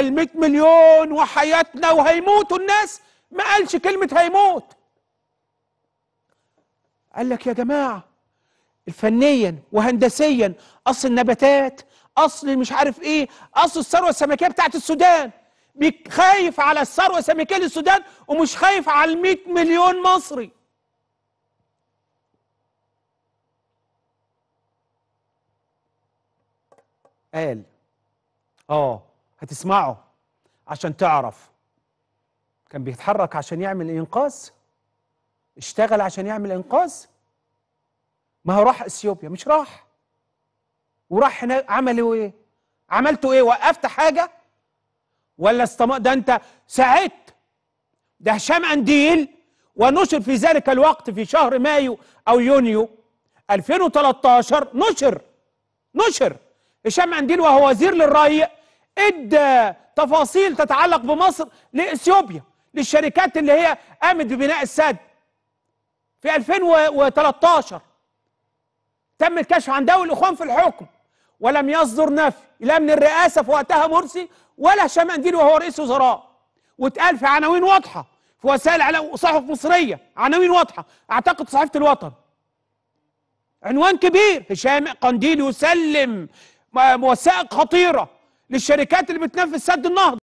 ال 100 مليون وحياتنا وهيموتوا الناس ما قالش كلمه هيموت قال لك يا جماعه فنيا وهندسيا اصل النباتات اصل مش عارف ايه اصل الثروه السمكيه بتاعت السودان خايف على الثروه السمكيه للسودان ومش خايف على ال 100 مليون مصري قال اه هتسمعه عشان تعرف كان بيتحرك عشان يعمل انقاذ اشتغل عشان يعمل انقاذ ما هو راح اثيوبيا مش راح وراح هناك عمل ايه عملتوا ايه وقفت حاجه ولا استم... ده انت ساعدت ده هشام انديل ونشر في ذلك الوقت في شهر مايو او يونيو 2013 نشر نشر هشام انديل وهو وزير للري ادى تفاصيل تتعلق بمصر لاثيوبيا للشركات اللي هي قامت ببناء السد في 2013 تم الكشف عن دول الاخوان في الحكم ولم يصدر نفي لا من الرئاسه في وقتها مرسي ولا هشام قنديل وهو رئيس وزراء واتقال في عناوين واضحه في وسائل اعلام وصحف مصريه عناوين واضحه اعتقد صحيفه الوطن عنوان كبير هشام قنديل يسلم وثائق خطيره للشركات اللي بتنفذ سد النهضه